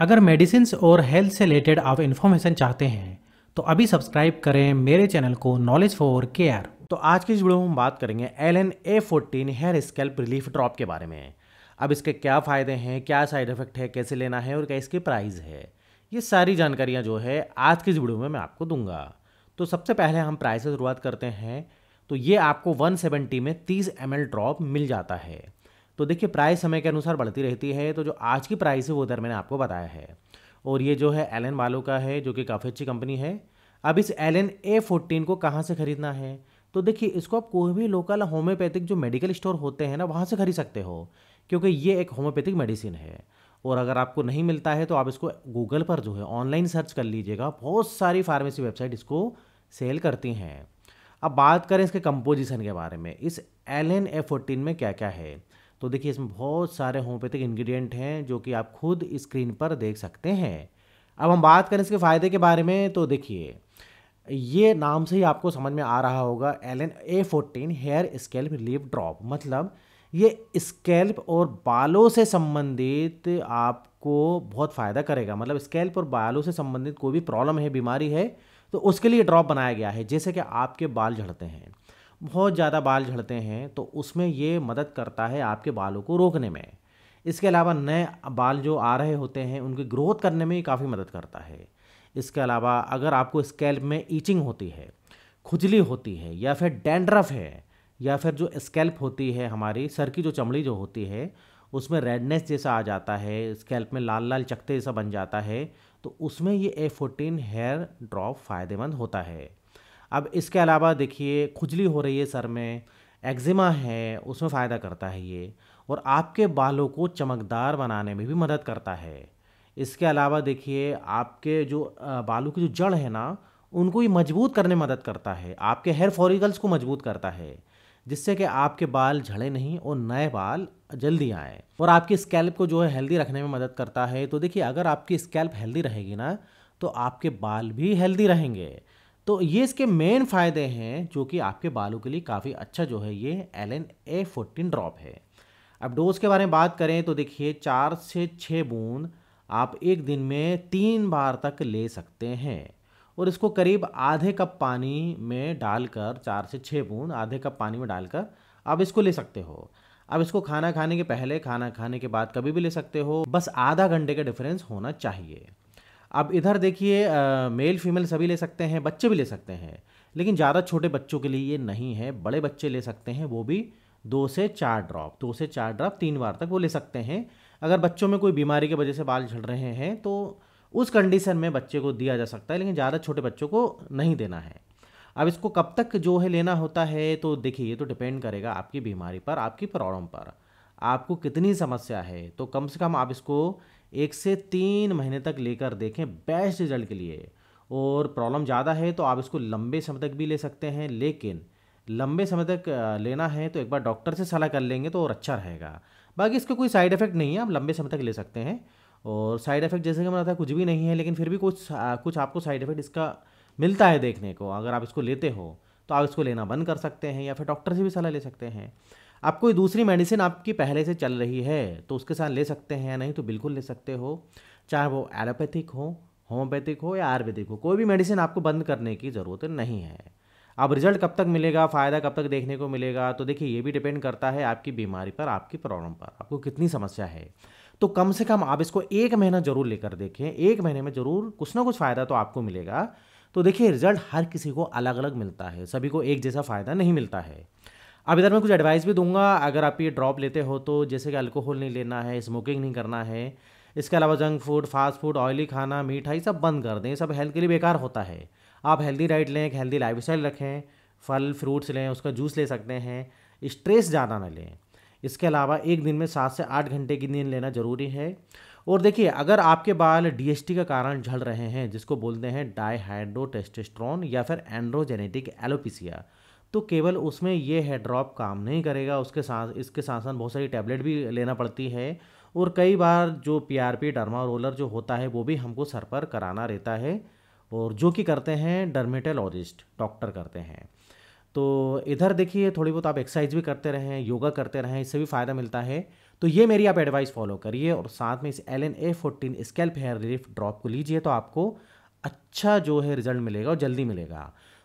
अगर मेडिसिन और हेल्थ से रिलेटेड आप इन्फॉर्मेशन चाहते हैं तो अभी सब्सक्राइब करें मेरे चैनल को नॉलेज फॉर केयर तो आज की इस वीडियो में हम बात करेंगे L N A fourteen hair scalp relief drop के बारे में अब इसके क्या फ़ायदे हैं क्या साइड इफ़ेक्ट है कैसे लेना है और क्या इसकी प्राइस है ये सारी जानकारियाँ जो है आज की इस वीडियो में मैं आपको दूंगा तो सबसे पहले हम प्राइस से शुरुआत करते हैं तो ये आपको वन में तीस एम ड्रॉप मिल जाता है तो देखिए प्राइस समय के अनुसार बढ़ती रहती है तो जो आज की प्राइस है वो दर मैंने आपको बताया है और ये जो है एलन वालों का है जो कि काफ़ी अच्छी कंपनी है अब इस एल एन ए फोर्टीन को कहाँ से ख़रीदना है तो देखिए इसको आप कोई भी लोकल होम्योपैथिक जो मेडिकल स्टोर होते हैं ना वहाँ से खरीद सकते हो क्योंकि ये एक होम्योपैथिक मेडिसिन है और अगर आपको नहीं मिलता है तो आप इसको गूगल पर जो है ऑनलाइन सर्च कर लीजिएगा बहुत सारी फार्मेसी वेबसाइट इसको सेल करती हैं अब बात करें इसके कंपोजिशन के बारे में इस एल एन ए फोर्टीन में क्या क्या है तो देखिए इसमें बहुत सारे होम्योपैथिक इंग्रेडिएंट हैं जो कि आप खुद स्क्रीन पर देख सकते हैं अब हम बात करें इसके फ़ायदे के बारे में तो देखिए ये नाम से ही आपको समझ में आ रहा होगा L N A fourteen hair scalp relief drop मतलब ये स्केल्प और बालों से संबंधित आपको बहुत फ़ायदा करेगा मतलब स्केल्प और बालों से संबंधित कोई भी प्रॉब्लम है बीमारी है तो उसके लिए ड्रॉप बनाया गया है जैसे कि आपके बाल झड़ते हैं बहुत ज़्यादा बाल झड़ते हैं तो उसमें ये मदद करता है आपके बालों को रोकने में इसके अलावा नए बाल जो आ रहे होते हैं उनकी ग्रोथ करने में काफ़ी मदद करता है इसके अलावा अगर आपको स्कैल्प में ईचिंग होती है खुजली होती है या फिर डेंड्रफ है या फिर जो स्कैल्प होती है हमारी सर की जो चमड़ी जो होती है उसमें रेडनेस जैसा आ जाता है स्कैल्प में लाल लाल चकते जैसा बन जाता है तो उसमें ये ए फोर्टीन हेयर ड्रॉप फ़ायदेमंद होता है अब इसके अलावा देखिए खुजली हो रही है सर में एक्जिमा है उसमें फ़ायदा करता है ये और आपके बालों को चमकदार बनाने में भी मदद करता है इसके अलावा देखिए आपके जो बालों की जो जड़ है ना उनको ये मजबूत करने में मदद करता है आपके हेयर फॉरिकल्स को मजबूत करता है जिससे कि आपके बाल झड़े नहीं और नए बाल जल्दी आए और आपकी स्कैल्प को जो है हेल्दी रखने में मदद करता है तो देखिए अगर आपकी स्कैल्प हेल्दी रहेगी ना तो आपके बाल भी हेल्दी रहेंगे तो ये इसके मेन फ़ायदे हैं जो कि आपके बालों के लिए काफ़ी अच्छा जो है ये L N A fourteen drop है अब डोज के बारे में बात करें तो देखिए चार से छः बूंद आप एक दिन में तीन बार तक ले सकते हैं और इसको करीब आधे कप पानी में डालकर चार से छः बूंद आधे कप पानी में डालकर आप इसको ले सकते हो अब इसको खाना खाने के पहले खाना खाने के बाद कभी भी ले सकते हो बस आधा घंटे का डिफरेंस होना चाहिए अब इधर देखिए मेल फीमेल सभी ले सकते हैं बच्चे भी ले सकते हैं लेकिन ज़्यादा छोटे बच्चों के लिए ये नहीं है बड़े बच्चे ले सकते हैं वो भी दो से चार ड्रॉप दो से चार ड्रॉप तीन बार तक वो ले सकते हैं अगर बच्चों में कोई बीमारी की वजह से बाल झड़ रहे हैं तो उस कंडीशन में बच्चे को दिया जा सकता है लेकिन ज़्यादा छोटे बच्चों को नहीं देना है अब इसको कब तक जो है लेना होता है तो देखिए ये तो डिपेंड करेगा आपकी बीमारी पर आपकी प्रॉब्लम पर आपको कितनी समस्या है तो कम से कम आप इसको एक से तीन महीने तक लेकर देखें बेस्ट रिजल्ट के लिए और प्रॉब्लम ज़्यादा है तो आप इसको लंबे समय तक भी ले सकते हैं लेकिन लंबे समय तक लेना है तो एक बार डॉक्टर से सलाह कर लेंगे तो और अच्छा रहेगा बाकी इसका कोई साइड इफ़ेक्ट नहीं है आप लंबे समय तक ले सकते हैं और साइड इफ़ेक्ट जैसे कि मैंने बताया कुछ भी नहीं है लेकिन फिर भी कुछ आ, कुछ आपको साइड इफ़ेक्ट इसका मिलता है देखने को अगर आप इसको लेते हो तो आप इसको लेना बंद कर सकते हैं या फिर डॉक्टर से भी सलाह ले सकते हैं आप कोई दूसरी मेडिसिन आपकी पहले से चल रही है तो उसके साथ ले सकते हैं या नहीं तो बिल्कुल ले सकते हो चाहे वो एलोपैथिक हो होम्योपैथिक हो या आयुर्वेदिक हो कोई भी मेडिसिन आपको बंद करने की ज़रूरत नहीं है अब रिजल्ट कब तक मिलेगा फ़ायदा कब तक देखने को मिलेगा तो देखिए ये भी डिपेंड करता है आपकी बीमारी पर आपकी प्रॉब्लम पर आपको कितनी समस्या है तो कम से कम आप इसको एक महीना ज़रूर लेकर देखें एक महीने में ज़रूर कुछ ना कुछ फ़ायदा तो आपको मिलेगा तो देखिए रिजल्ट हर किसी को अलग अलग मिलता है सभी को एक जैसा फ़ायदा नहीं मिलता है अब इधर मैं कुछ एडवाइस भी दूंगा अगर आप ये ड्रॉप लेते हो तो जैसे कि अल्कोहल नहीं लेना है स्मोकिंग नहीं करना है इसके अलावा junk food fast food oily खाना मीठा ये सब बंद कर दें सब हेल्थ के लिए बेकार होता है आप हेल्दी डाइट लें एक हेल्दी लाइफ रखें फल फ्रूट्स लें उसका जूस ले सकते हैं स्ट्रेस ज़्यादा ना लें इसके अलावा एक दिन में सात से आठ घंटे की नींद लेना ज़रूरी है और देखिए अगर आपके बाल डीएसटी का कारण झड़ रहे हैं जिसको बोलते हैं डाईहाइड्रोटेस्टेस्ट्रॉन या फिर एंड्रोजेनेटिक एलोपिसिया तो केवल उसमें ये है ड्रॉप काम नहीं करेगा उसके साथ इसके साथ साथ बहुत सारी टैबलेट भी लेना पड़ती है और कई बार जो P R P derma roller जो होता है वो भी हमको सर पर कराना रहता है और जो कि करते हैं डर्मेटोलॉजिस्ट डॉक्टर करते हैं तो इधर देखिए थोड़ी बहुत आप एक्सरसाइज भी करते रहें योगा करते रहें इससे भी फ़ायदा मिलता है तो ये मेरी आप एडवाइस फॉलो करिए और साथ में इस L N A fourteen scalp hair relief drop को लीजिए तो आपको अच्छा जो है रिजल्ट मिलेगा और जल्दी मिलेगा